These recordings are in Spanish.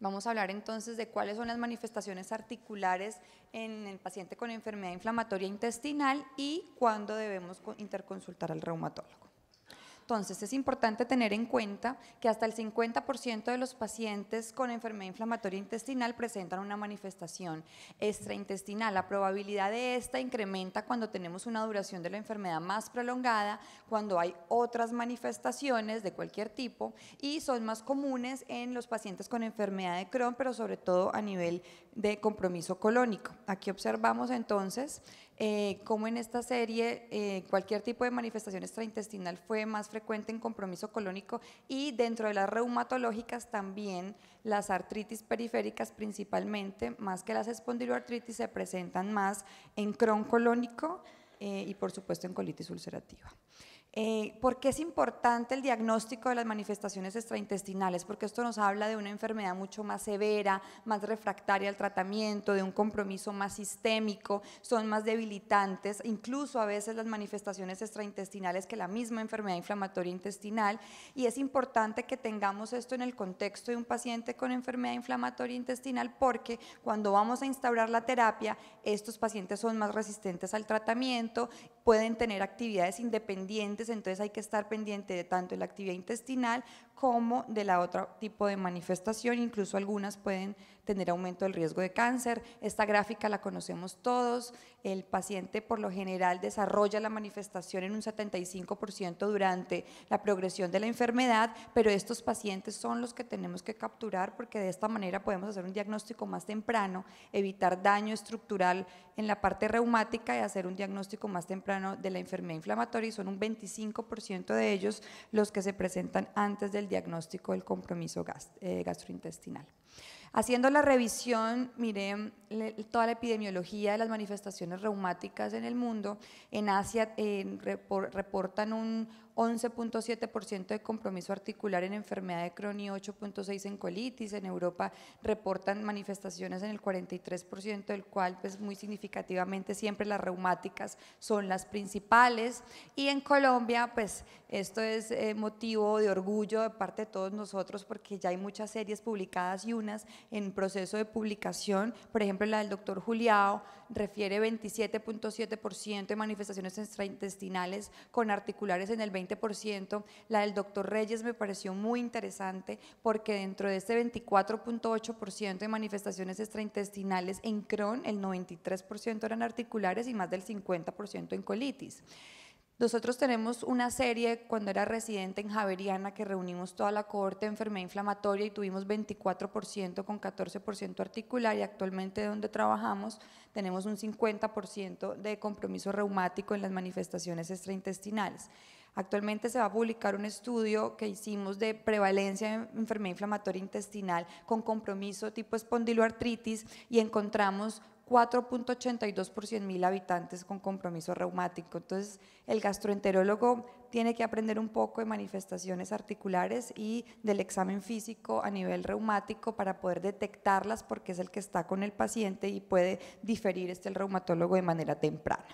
Vamos a hablar entonces de cuáles son las manifestaciones articulares en el paciente con enfermedad inflamatoria intestinal y cuándo debemos interconsultar al reumatólogo. Entonces, es importante tener en cuenta que hasta el 50% de los pacientes con enfermedad inflamatoria intestinal presentan una manifestación extraintestinal. La probabilidad de esta incrementa cuando tenemos una duración de la enfermedad más prolongada, cuando hay otras manifestaciones de cualquier tipo y son más comunes en los pacientes con enfermedad de Crohn, pero sobre todo a nivel de compromiso colónico. Aquí observamos entonces eh, cómo en esta serie eh, cualquier tipo de manifestación extraintestinal fue más frecuente frecuente en compromiso colónico y dentro de las reumatológicas también las artritis periféricas principalmente, más que las espondiloartritis, se presentan más en crón colónico eh, y por supuesto en colitis ulcerativa. Eh, ¿Por qué es importante el diagnóstico de las manifestaciones extraintestinales? Porque esto nos habla de una enfermedad mucho más severa, más refractaria al tratamiento, de un compromiso más sistémico, son más debilitantes, incluso a veces las manifestaciones extraintestinales que la misma enfermedad inflamatoria intestinal. Y es importante que tengamos esto en el contexto de un paciente con enfermedad inflamatoria intestinal porque cuando vamos a instaurar la terapia, estos pacientes son más resistentes al tratamiento pueden tener actividades independientes, entonces hay que estar pendiente de tanto la actividad intestinal como de la otra tipo de manifestación, incluso algunas pueden tener aumento del riesgo de cáncer. Esta gráfica la conocemos todos, el paciente por lo general desarrolla la manifestación en un 75% durante la progresión de la enfermedad, pero estos pacientes son los que tenemos que capturar porque de esta manera podemos hacer un diagnóstico más temprano, evitar daño estructural en la parte reumática y hacer un diagnóstico más temprano de la enfermedad inflamatoria y son un 25% de ellos los que se presentan antes del diagnóstico del compromiso eh, gastrointestinal. Haciendo la revisión, miré toda la epidemiología de las manifestaciones reumáticas en el mundo. En Asia reportan un 11.7% de compromiso articular en enfermedad de Crohn y 8.6% en colitis. En Europa reportan manifestaciones en el 43%, del cual pues muy significativamente siempre las reumáticas son las principales. Y en Colombia pues esto es eh, motivo de orgullo de parte de todos nosotros porque ya hay muchas series publicadas y unas en proceso de publicación. Por ejemplo, la del doctor Juliao refiere 27.7% de manifestaciones extraintestinales con articulares en el 20 la del doctor Reyes me pareció muy interesante porque dentro de este 24.8% de manifestaciones extraintestinales en Crohn, el 93% eran articulares y más del 50% en colitis. Nosotros tenemos una serie cuando era residente en Javeriana que reunimos toda la cohorte de enfermedad inflamatoria y tuvimos 24% con 14% articular y actualmente donde trabajamos tenemos un 50% de compromiso reumático en las manifestaciones extraintestinales. Actualmente se va a publicar un estudio que hicimos de prevalencia de enfermedad inflamatoria intestinal con compromiso tipo espondiloartritis y encontramos 4.82 por 100 mil habitantes con compromiso reumático. Entonces, el gastroenterólogo tiene que aprender un poco de manifestaciones articulares y del examen físico a nivel reumático para poder detectarlas porque es el que está con el paciente y puede diferir este reumatólogo de manera temprana.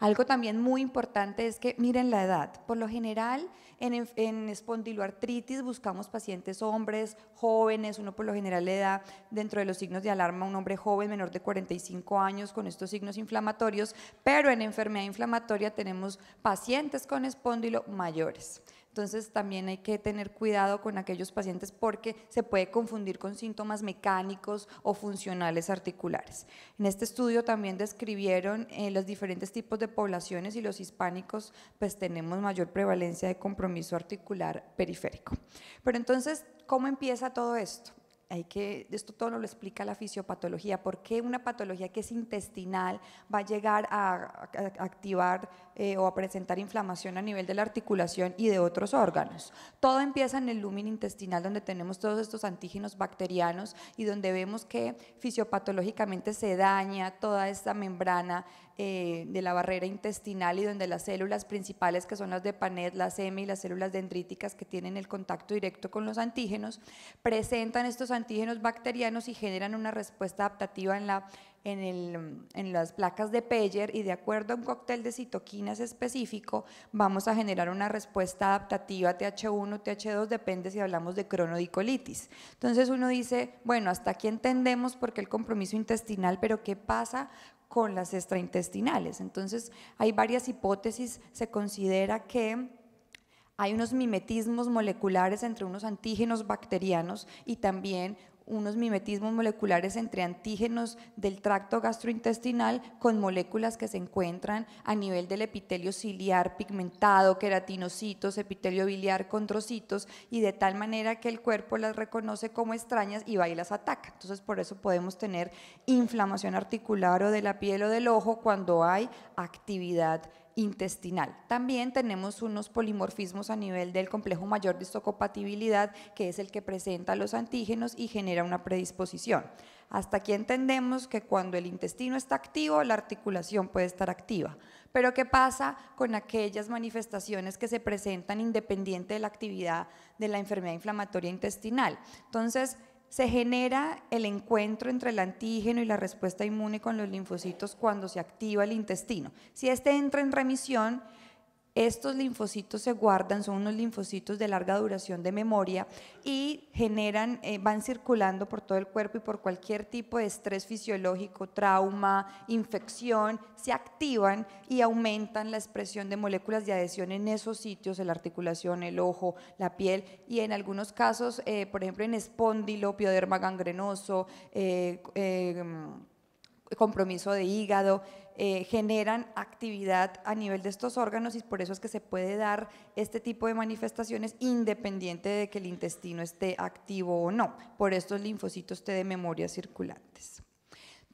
Algo también muy importante es que miren la edad. Por lo general, en, espondiloartritis buscamos pacientes hombres, jóvenes. Uno por lo general le da dentro de los signos de alarma un hombre joven menor de 45 años con estos signos inflamatorios, pero en enfermedad inflamatoria tenemos pacientes con espondilo mayores. Entonces también hay que tener cuidado con aquellos pacientes porque se puede confundir con síntomas mecánicos o funcionales articulares. En este estudio también describieron eh, los diferentes tipos de poblaciones y los hispánicos pues tenemos mayor prevalencia de compromiso articular periférico. Pero entonces, ¿cómo empieza todo esto? hay que, esto todo lo explica la fisiopatología, por qué una patología que es intestinal va a llegar a activar eh, o a presentar inflamación a nivel de la articulación y de otros órganos. Todo empieza en el lumen intestinal donde tenemos todos estos antígenos bacterianos y donde vemos que fisiopatológicamente se daña toda esta membrana eh, de la barrera intestinal y donde las células principales que son las de Panet, las M y las células dendríticas que tienen el contacto directo con los antígenos, presentan estos antígenos bacterianos y generan una respuesta adaptativa en la en, las placas de Peyer y de acuerdo a un cóctel de citoquinas específico, vamos a generar una respuesta adaptativa TH1, TH2, depende si hablamos de cronodicolitis. Entonces uno dice, bueno, hasta aquí entendemos por qué el compromiso intestinal, pero ¿qué pasa con las extraintestinales? Entonces hay varias hipótesis, se considera que... Hay unos mimetismos moleculares entre unos antígenos bacterianos y también unos mimetismos moleculares entre antígenos del tracto gastrointestinal con moléculas que se encuentran a nivel del epitelio ciliar pigmentado, queratinocitos, epitelio biliar, condrocitos, y de tal manera que el cuerpo las reconoce como extrañas y va y las ataca. Entonces, por eso podemos tener inflamación articular o de la piel o del ojo cuando hay actividad intestinal. También tenemos unos polimorfismos a nivel del complejo mayor de histocompatibilidad, que es el que presenta los antígenos y genera una predisposición. Hasta aquí entendemos que cuando el intestino está activo, la articulación puede estar activa. Pero ¿qué pasa con aquellas manifestaciones que se presentan independiente de la actividad de la enfermedad inflamatoria intestinal? Entonces, se genera el encuentro entre el antígeno y la respuesta inmune con los linfocitos cuando se activa el intestino. Si este entra en remisión, estos linfocitos se guardan, son unos linfocitos de larga duración de memoria y generan, eh, van circulando por todo el cuerpo y por cualquier tipo de estrés fisiológico, trauma, infección, se activan y aumentan la expresión de moléculas de adhesión en esos sitios, en la articulación, el ojo, la piel y en algunos casos, eh, por ejemplo, en espóndilo, pioderma gangrenoso, eh, eh compromiso de hígado, eh, generan actividad a nivel de estos órganos y por eso es que se puede dar este tipo de manifestaciones independiente de que el intestino esté activo o no. Por estos linfocitos T de memoria circulantes.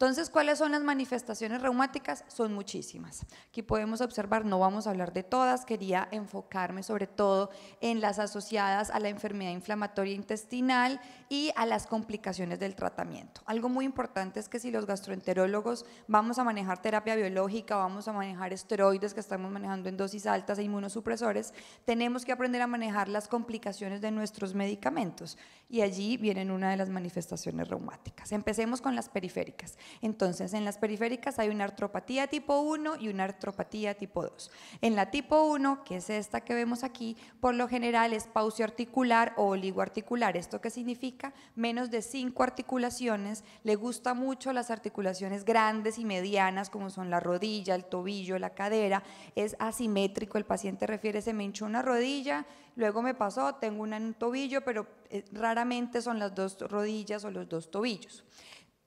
Entonces, ¿cuáles son las manifestaciones reumáticas? Son muchísimas. Aquí podemos observar, no vamos a hablar de todas, quería enfocarme sobre todo en las asociadas a la enfermedad inflamatoria intestinal y a las complicaciones del tratamiento. Algo muy importante es que si los gastroenterólogos vamos a manejar terapia biológica, vamos a manejar esteroides que estamos manejando en dosis altas e inmunosupresores, tenemos que aprender a manejar las complicaciones de nuestros medicamentos y allí vienen una de las manifestaciones reumáticas. Empecemos con las periféricas. Entonces, en las periféricas hay una artropatía tipo 1 y una artropatía tipo 2. En la tipo 1, que es esta que vemos aquí, por lo general es pausio articular o oligoarticular. ¿Esto qué significa? Menos de 5 articulaciones. Le gusta mucho las articulaciones grandes y medianas, como son la rodilla, el tobillo, la cadera. Es asimétrico. El paciente refiere, se me hinchó una rodilla luego me pasó, tengo una en un tobillo, pero eh, raramente son las dos rodillas o los dos tobillos.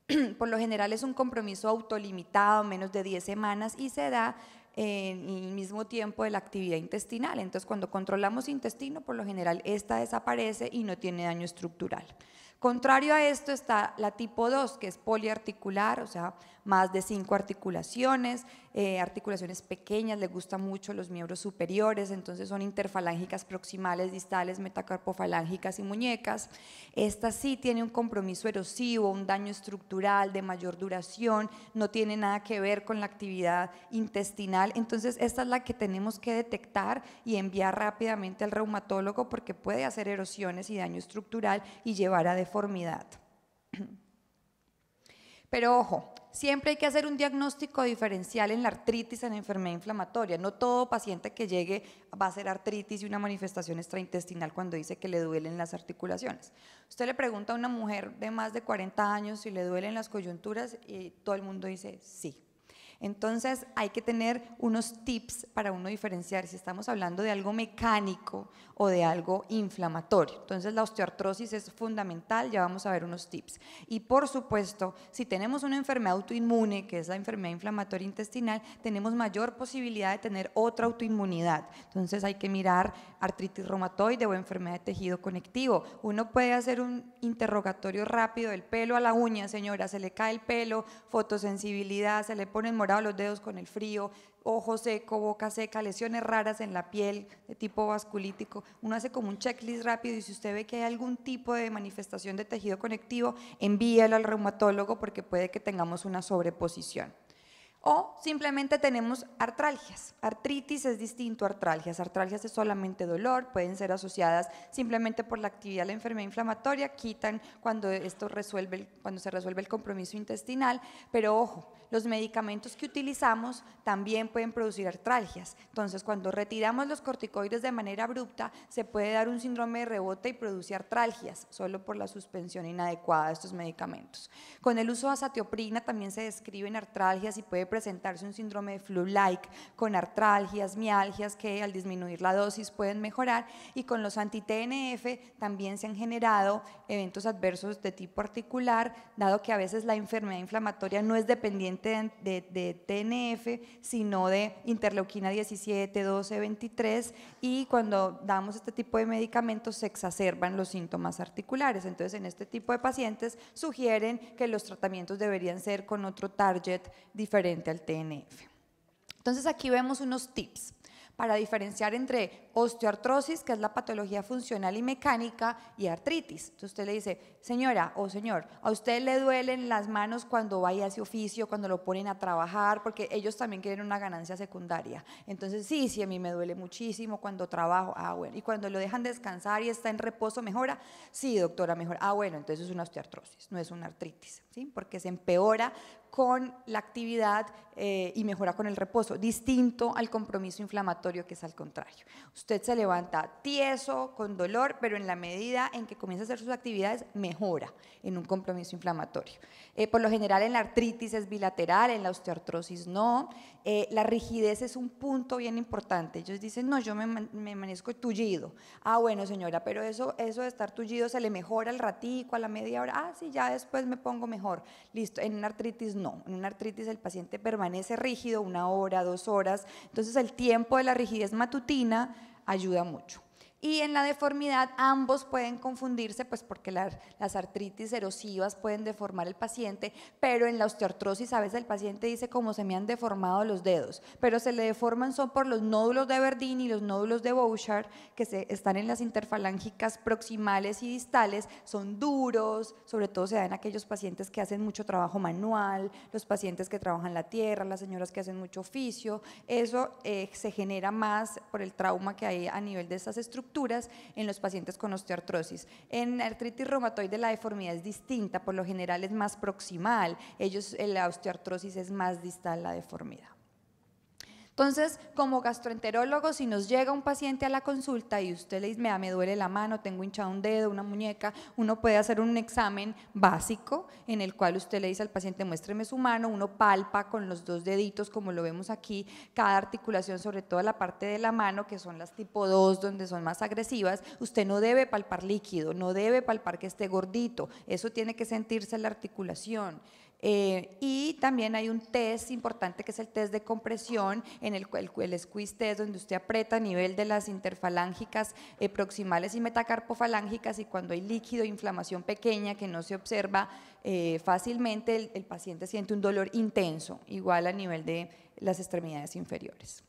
Por lo general es un compromiso autolimitado, menos de 10 semanas, y se da en el mismo tiempo de la actividad intestinal. Entonces, cuando controlamos intestino, por lo general esta desaparece y no tiene daño estructural. Contrario a esto está la tipo 2, que es poliarticular, o sea, más de cinco articulaciones, eh, articulaciones pequeñas, le gustan mucho los miembros superiores, entonces son interfalángicas, proximales, distales, metacarpofalángicas y muñecas. Esta sí tiene un compromiso erosivo, un daño estructural de mayor duración, no tiene nada que ver con la actividad intestinal, entonces esta es la que tenemos que detectar y enviar rápidamente al reumatólogo porque puede hacer erosiones y daño estructural y llevar a Pero ojo, siempre hay que hacer un diagnóstico diferencial en la artritis, en la enfermedad inflamatoria. No todo paciente que llegue va a ser artritis y una manifestación extraintestinal cuando dice que le duelen las articulaciones. Usted le pregunta a una mujer de más de 40 años si le duelen las coyunturas y todo el mundo dice sí. Entonces hay que tener unos tips para uno diferenciar si estamos hablando de algo mecánico o de algo inflamatorio. Entonces la osteoartrosis es fundamental, ya vamos a ver unos tips. Y por supuesto, si tenemos una enfermedad autoinmune, que es la enfermedad inflamatoria intestinal, tenemos mayor posibilidad de tener otra autoinmunidad. Entonces hay que mirar artritis reumatoide o enfermedad de tejido conectivo. Uno puede hacer un interrogatorio rápido del pelo a la uña, señora, se le cae el pelo, fotosensibilidad, se le pone en moral, los dedos con el frío, ojo seco, boca seca, lesiones raras en la piel de tipo vasculítico. Uno hace como un checklist rápido y si usted ve que hay algún tipo de manifestación de tejido conectivo, envíelo al reumatólogo porque puede que tengamos una sobreposición. O simplemente tenemos artralgias. Artritis es distinto a artralgias. Artralgias es solamente dolor, pueden ser asociadas simplemente por la actividad de la enfermedad inflamatoria, quitan cuando, esto resuelve, cuando se resuelve el compromiso intestinal, pero ojo, los medicamentos que utilizamos también pueden producir artralgias. Entonces, cuando retiramos los corticoides de manera abrupta, se puede dar un síndrome de rebote y produce artralgias, solo por la suspensión inadecuada de estos medicamentos. Con el uso de azatioprina también se describen artralgias y puede presentarse un síndrome de flu-like con artralgias, mialgias que al disminuir la dosis pueden mejorar y con los anti-TNF también se han generado eventos adversos de tipo articular, dado que a veces la enfermedad inflamatoria no es dependiente de, de TNF, sino de interleuquina 17, 12, 23 y cuando damos este tipo de medicamentos se exacerban los síntomas articulares. Entonces en este tipo de pacientes sugieren que los tratamientos deberían ser con otro target diferente al TNF. Entonces aquí vemos unos tips para diferenciar entre osteoartrosis, que es la patología funcional y mecánica, y artritis. Entonces usted le dice, señora o señor, a usted le duelen las manos cuando va a ese oficio, cuando lo ponen a trabajar, porque ellos también quieren una ganancia secundaria. Entonces, sí, sí, a mí me duele muchísimo cuando trabajo. Ah, bueno. Y cuando lo dejan descansar y está en reposo, ¿mejora? Sí, doctora, mejora. Ah, bueno, entonces es una osteoartrosis, no es una artritis, ¿sí? Porque se empeora con la actividad eh, y mejora con el reposo, distinto al compromiso inflamatorio que es al contrario. Usted se levanta tieso, con dolor, pero en la medida en que comienza a hacer sus actividades, mejora en un compromiso inflamatorio. Eh, por lo general en la artritis es bilateral, en la osteoartrosis no, eh, la rigidez es un punto bien importante. Ellos dicen, no, yo me, me amanezco tullido. Ah, bueno, señora, pero eso, eso de estar tullido se le mejora al ratico, a la media hora. Ah, sí, ya después me pongo mejor. Listo. En una artritis no. En una artritis el paciente permanece rígido una hora, dos horas. Entonces el tiempo de la rigidez matutina ayuda mucho. Y en la deformidad ambos pueden confundirse, pues porque las, artritis erosivas pueden deformar el paciente, pero en la osteoartrosis a veces el paciente dice como se me han deformado los dedos, pero se le deforman son por los nódulos de Verdín y los nódulos de Bouchard que se, están en las interfalángicas proximales y distales, son duros, sobre todo se dan en aquellos pacientes que hacen mucho trabajo manual, los pacientes que trabajan la tierra, las señoras que hacen mucho oficio, eso eh, se genera más por el trauma que hay a nivel de estas estructuras en los pacientes con osteoartrosis. En artritis reumatoide la deformidad es distinta, por lo general es más proximal, ellos, eh, la osteoartrosis es más distal la deformidad. Entonces, como gastroenterólogo, si nos llega un paciente a la consulta y usted le dice, me, me duele la mano, tengo hinchado un dedo, una muñeca, uno puede hacer un examen básico en el cual usted le dice al paciente, muéstreme su mano, uno palpa con los dos deditos, como lo vemos aquí, cada articulación, sobre todo la parte de la mano, que son las tipo 2, donde son más agresivas, usted no debe palpar líquido, no debe palpar que esté gordito, eso tiene que sentirse la articulación. Eh, y también hay un test importante que es el test de compresión, en el, el, el squeeze test, donde usted aprieta a nivel de las interfalángicas eh, proximales y metacarpofalángicas, y cuando hay líquido, inflamación pequeña que no se observa eh, fácilmente, el paciente siente un dolor intenso, igual a nivel de las extremidades inferiores.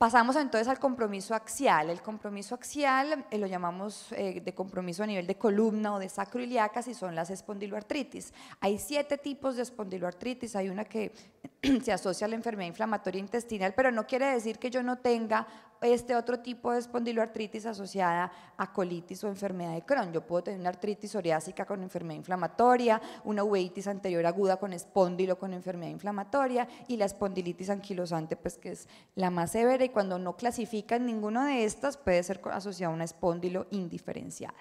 Pasamos entonces al compromiso axial. El compromiso axial eh, lo llamamos eh, de compromiso a nivel de columna o de sacroiliacas y son las espondiloartritis. Hay siete tipos de espondiloartritis. Hay una que se asocia a la enfermedad inflamatoria intestinal, pero no quiere decir que yo no tenga este otro tipo de espondiloartritis asociada a colitis o enfermedad de Crohn. Yo puedo tener una artritis psoriásica con enfermedad inflamatoria, una uveitis anterior aguda con espondilo con enfermedad inflamatoria y la espondilitis anquilosante, pues que es la más severa y cuando no clasifican ninguna de estas puede ser asociada a una espondilo indiferenciada.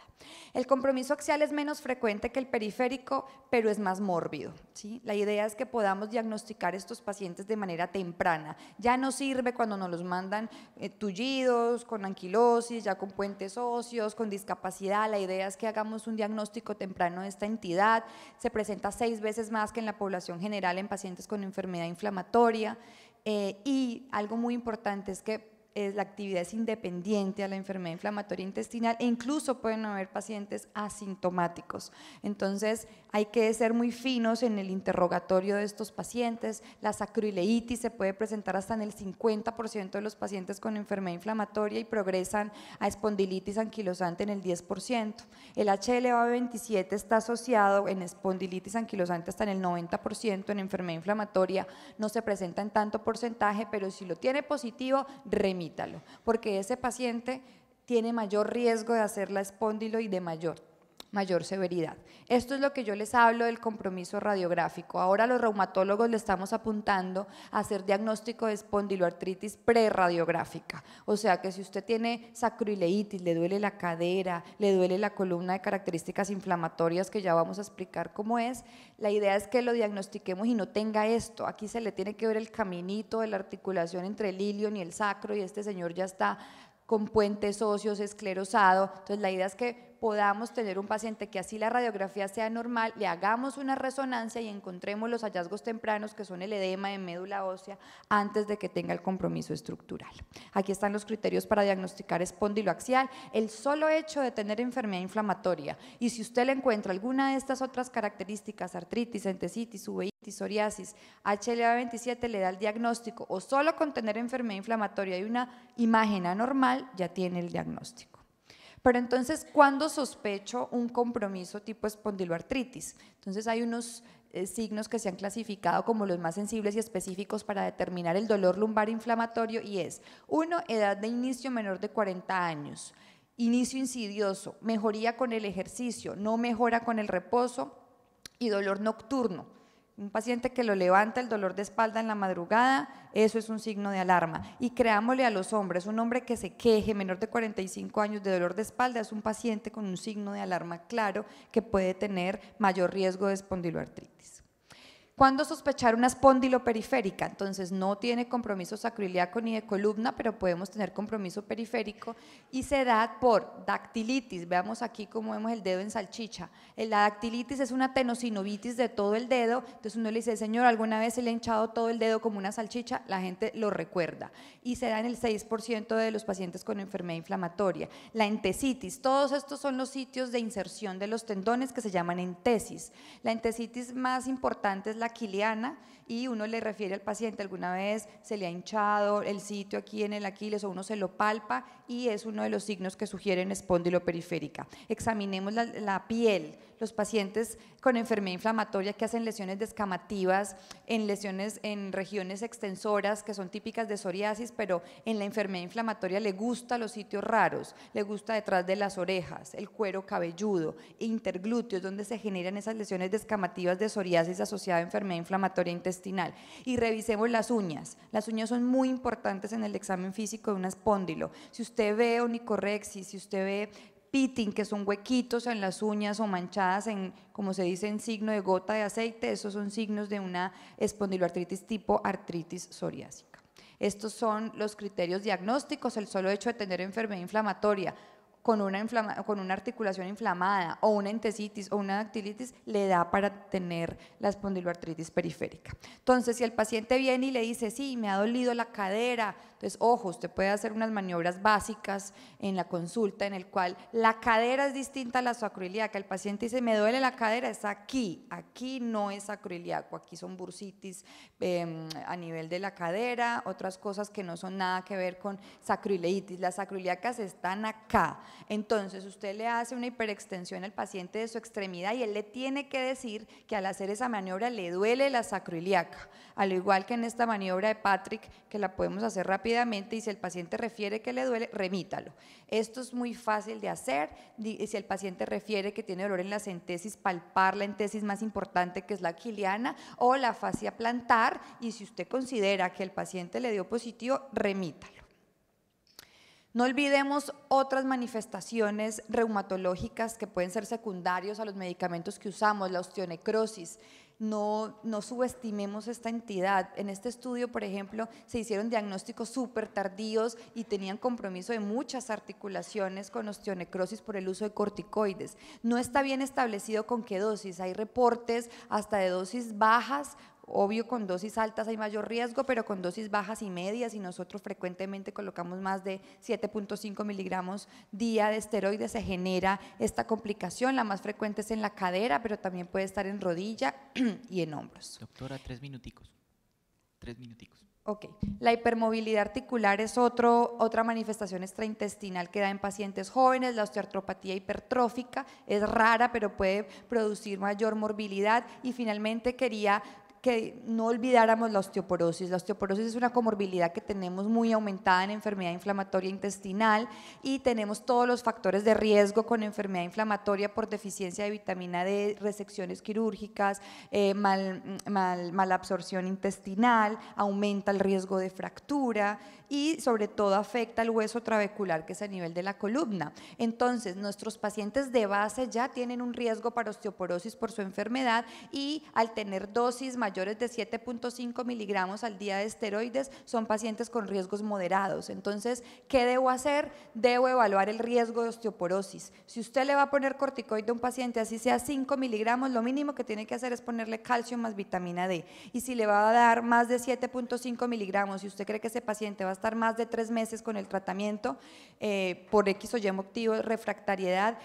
El compromiso axial es menos frecuente que el periférico, pero es más mórbido. ¿sí? La idea es que podamos diagnosticar estos pacientes de manera temprana. Ya no sirve cuando nos los mandan eh, tullidos, con anquilosis, ya con puentes óseos, con discapacidad. La idea es que hagamos un diagnóstico temprano de esta entidad. Se presenta seis veces más que en la población general en pacientes con enfermedad inflamatoria. Eh, y algo muy importante es que la actividad es independiente a la enfermedad inflamatoria intestinal e incluso pueden haber pacientes asintomáticos. Entonces hay que ser muy finos en el interrogatorio de estos pacientes. La sacroileitis se puede presentar hasta en el 50% de los pacientes con enfermedad inflamatoria y progresan a espondilitis anquilosante en el 10%. El HLA-27 está asociado en espondilitis anquilosante hasta en el 90%, en enfermedad inflamatoria no se presenta en tanto porcentaje, pero si lo tiene positivo, remite porque ese paciente tiene mayor riesgo de hacer la espóndilo y de mayor mayor severidad. Esto es lo que yo les hablo del compromiso radiográfico. Ahora los reumatólogos le estamos apuntando a hacer diagnóstico de espondiloartritis preradiográfica, O sea que si usted tiene sacroileitis, le duele la cadera, le duele la columna de características inflamatorias que ya vamos a explicar cómo es, la idea es que lo diagnostiquemos y no tenga esto. Aquí se le tiene que ver el caminito de la articulación entre el ilion y el sacro y este señor ya está con puentes óseos, esclerosado. Entonces, la idea es que podamos tener un paciente que así la radiografía sea normal, le hagamos una resonancia y encontremos los hallazgos tempranos que son el edema de médula ósea antes de que tenga el compromiso estructural. Aquí están los criterios para diagnosticar espondiloaxial. El solo hecho de tener enfermedad inflamatoria y si usted le encuentra alguna de estas otras características, artritis, entesitis, UVI, psoriasis. HLA-27 le da el diagnóstico o solo con tener enfermedad inflamatoria y una imagen anormal ya tiene el diagnóstico. Pero entonces, ¿cuándo sospecho un compromiso tipo espondiloartritis? Entonces hay unos eh, signos que se han clasificado como los más sensibles y específicos para determinar el dolor lumbar inflamatorio y es, uno, edad de inicio menor de 40 años, inicio insidioso, mejoría con el ejercicio, no mejora con el reposo y dolor nocturno un paciente que lo levanta el dolor de espalda en la madrugada, eso es un signo de alarma. Y creámosle a los hombres, un hombre que se queje menor de 45 años de dolor de espalda es un paciente con un signo de alarma claro que puede tener mayor riesgo de espondiloartritis. ¿Cuándo sospechar una periférica? Entonces, no tiene compromiso sacroiliaco ni de columna, pero podemos tener compromiso periférico y se da por dactilitis. Veamos aquí cómo vemos el dedo en salchicha. La dactilitis es una tenosinovitis de todo el dedo. Entonces, uno le dice, señor, ¿alguna vez se le ha hinchado todo el dedo como una salchicha? La gente lo recuerda. Y se da en el 6% de los pacientes con enfermedad inflamatoria. La entesitis. Todos estos son los sitios de inserción de los tendones que se llaman entesis. La entesitis más importante es la Kiliana y uno le refiere al paciente alguna vez se le ha hinchado el sitio aquí en el aquiles o uno se lo palpa y es uno de los signos que sugieren periférica. Examinemos la, piel. Los pacientes con enfermedad inflamatoria que hacen lesiones descamativas, en lesiones en regiones extensoras que son típicas de psoriasis, pero en la enfermedad inflamatoria le gusta los sitios raros, le gusta detrás de las orejas, el cuero cabelludo, interglúteos, donde se generan esas lesiones descamativas de psoriasis asociada a enfermedad inflamatoria intestinal y revisemos las uñas. Las uñas son muy importantes en el examen físico de un espóndilo. Si usted ve onicorrexis, si usted ve pitting, que son huequitos en las uñas o manchadas en, como se dice, en signo de gota de aceite, esos son signos de una espondiloartritis tipo artritis psoriásica. Estos son los criterios diagnósticos, el solo hecho de tener enfermedad inflamatoria, con una, con una articulación inflamada o una entesitis o una dactilitis, le da para tener la espondiloartritis periférica. Entonces, si el paciente viene y le dice, sí, me ha dolido la cadera, entonces, ojo, usted puede hacer unas maniobras básicas en la consulta en el cual la cadera es distinta a la sacroiliaca. El paciente dice, me duele la cadera, es aquí, aquí no es sacroiliaco, aquí son bursitis em, a nivel de la cadera, otras cosas que no son nada que ver con sacroileitis. Las sacroiliacas están acá. Entonces, usted le hace una hiperextensión al paciente de su extremidad y él le tiene que decir que al hacer esa maniobra le duele la sacroiliaca, al igual que en esta maniobra de Patrick, que la podemos hacer rápidamente y si el paciente refiere que le duele, remítalo. Esto es muy fácil de hacer. Si el paciente refiere que tiene dolor en la sentesis palpar la entesis más importante que es la quiliana o la fascia plantar y si usted considera que el paciente le dio positivo, remítalo. No olvidemos otras manifestaciones reumatológicas que pueden ser secundarios a los medicamentos que usamos, la osteonecrosis, no, subestimemos esta entidad. En este estudio, por ejemplo, se hicieron diagnósticos súper tardíos y tenían compromiso de muchas articulaciones con osteonecrosis por el uso de corticoides. No está bien establecido con qué dosis. Hay reportes hasta de dosis bajas Obvio, con dosis altas hay mayor riesgo, pero con dosis bajas y medias, y nosotros frecuentemente colocamos más de 7.5 miligramos día de esteroides, se genera esta complicación. La más frecuente es en la cadera, pero también puede estar en rodilla y en hombros. Doctora, tres minuticos. Tres minuticos. Ok, la hipermovilidad articular es otro, otra manifestación extraintestinal que da en pacientes jóvenes, la osteartropatía hipertrófica es rara pero puede producir mayor morbilidad y finalmente quería que no olvidáramos la osteoporosis. La osteoporosis es una comorbilidad que tenemos muy aumentada en enfermedad inflamatoria intestinal y tenemos todos los factores de riesgo con enfermedad inflamatoria por deficiencia de vitamina D, resecciones quirúrgicas, eh, mal, absorción intestinal, aumenta el riesgo de fractura y sobre todo afecta al hueso trabecular que es a nivel de la columna. Entonces, nuestros pacientes de base ya tienen un riesgo para osteoporosis por su enfermedad y al tener dosis mayores de 7.5 miligramos al día de esteroides son pacientes con riesgos moderados. Entonces, ¿qué debo hacer? Debo evaluar el riesgo de osteoporosis. Si usted le va a poner corticoide a un paciente, así sea 5 miligramos, lo mínimo que tiene que hacer es ponerle calcio más vitamina D. Y si le va a dar más de 7.5 miligramos, y usted cree que ese paciente va a estar más de tres meses con el tratamiento eh, por X o Y motivo, refractariedad,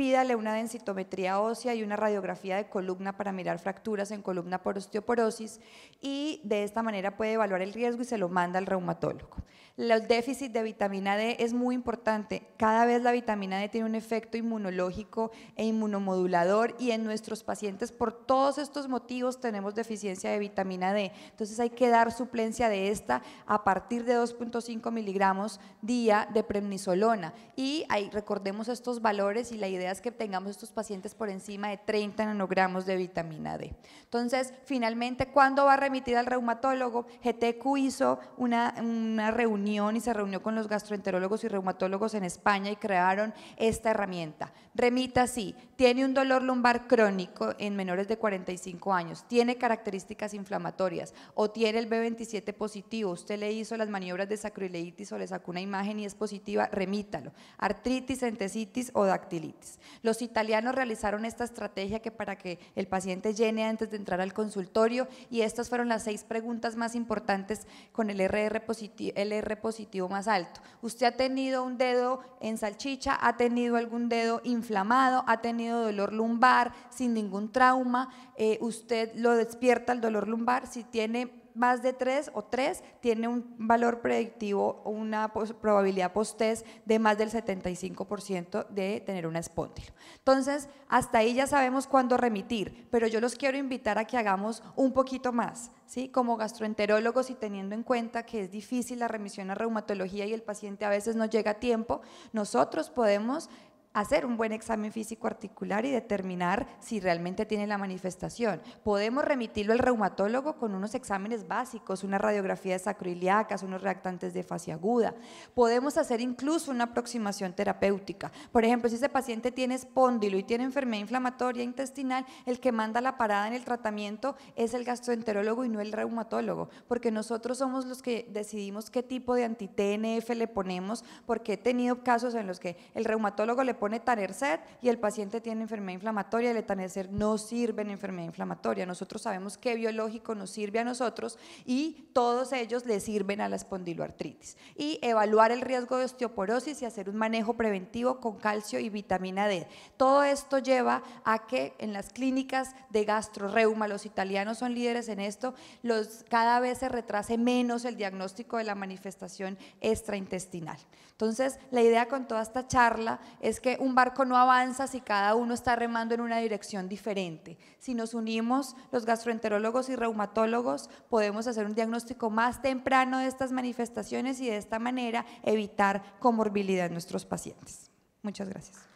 pídale una densitometría ósea y una radiografía de columna para mirar fracturas en columna por osteoporosis y de esta manera puede evaluar el riesgo y se lo manda al reumatólogo. El déficit de vitamina D es muy importante. Cada vez la vitamina D tiene un efecto inmunológico e inmunomodulador y en nuestros pacientes por todos estos motivos tenemos deficiencia de vitamina D. Entonces hay que dar suplencia de esta a partir de 2.5 miligramos día de prednisolona. Y ahí recordemos estos valores y la idea es que tengamos estos pacientes por encima de 30 nanogramos de vitamina D. Entonces, finalmente, ¿cuándo va a remitir al reumatólogo? GTQ hizo una, una reunión y se reunió con los gastroenterólogos y reumatólogos en España y crearon esta herramienta. Remita sí, tiene un dolor lumbar crónico en menores de 45 años, tiene características inflamatorias o tiene el B27 positivo, usted le hizo las maniobras de sacroileitis o le sacó una imagen y es positiva, remítalo. Artritis, entesitis o dactilitis. Los italianos realizaron esta estrategia que para que el paciente llene antes de entrar al consultorio y estas fueron las seis preguntas más importantes con el R positivo, positivo más alto. ¿Usted ha tenido un dedo en salchicha? ¿Ha tenido algún dedo inflamado? ¿Ha tenido dolor lumbar sin ningún trauma? Eh, ¿Usted lo despierta el dolor lumbar? Si tiene más de tres o tres tiene un valor predictivo, o una probabilidad post-test de más del 75% de tener una espóndilo. Entonces, hasta ahí ya sabemos cuándo remitir, pero yo los quiero invitar a que hagamos un poquito más, ¿sí? Como gastroenterólogos y teniendo en cuenta que es difícil la remisión a reumatología y el paciente a veces no llega a tiempo, nosotros podemos hacer un buen examen físico articular y determinar si realmente tiene la manifestación. Podemos remitirlo al reumatólogo con unos exámenes básicos, una radiografía de sacroiliacas, unos reactantes de fase aguda. Podemos hacer incluso una aproximación terapéutica. Por ejemplo, si ese paciente tiene espóndilo y tiene enfermedad inflamatoria intestinal, el que manda la parada en el tratamiento es el gastroenterólogo y no el reumatólogo, porque nosotros somos los que decidimos qué tipo de antitnf le ponemos, porque he tenido casos en los que el reumatólogo le pone TANERCER y el paciente tiene enfermedad inflamatoria, el etanercer no sirve en enfermedad inflamatoria. Nosotros sabemos qué biológico nos sirve a nosotros y todos ellos le sirven a la espondiloartritis. Y evaluar el riesgo de osteoporosis y hacer un manejo preventivo con calcio y vitamina D. Todo esto lleva a que en las clínicas de gastroreuma, los italianos son líderes en esto, los, cada vez se retrase menos el diagnóstico de la manifestación extraintestinal. Entonces, la idea con toda esta charla es que un barco no avanza si cada uno está remando en una dirección diferente. Si nos unimos los gastroenterólogos y reumatólogos, podemos hacer un diagnóstico más temprano de estas manifestaciones y de esta manera evitar comorbilidad en nuestros pacientes. Muchas gracias.